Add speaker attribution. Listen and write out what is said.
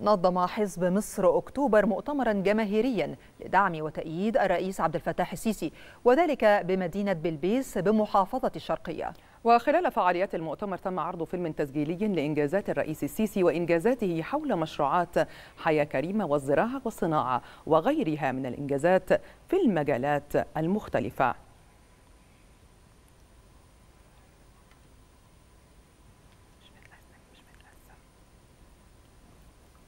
Speaker 1: نظم حزب مصر أكتوبر مؤتمرا جماهيريا لدعم وتأييد الرئيس عبد الفتاح السيسي وذلك بمدينة بلبيس بمحافظة الشرقية
Speaker 2: وخلال فعاليات المؤتمر تم عرض فيلم تسجيلي لإنجازات الرئيس السيسي وإنجازاته حول مشروعات حياة كريمة والزراعة والصناعة وغيرها من الإنجازات في المجالات المختلفة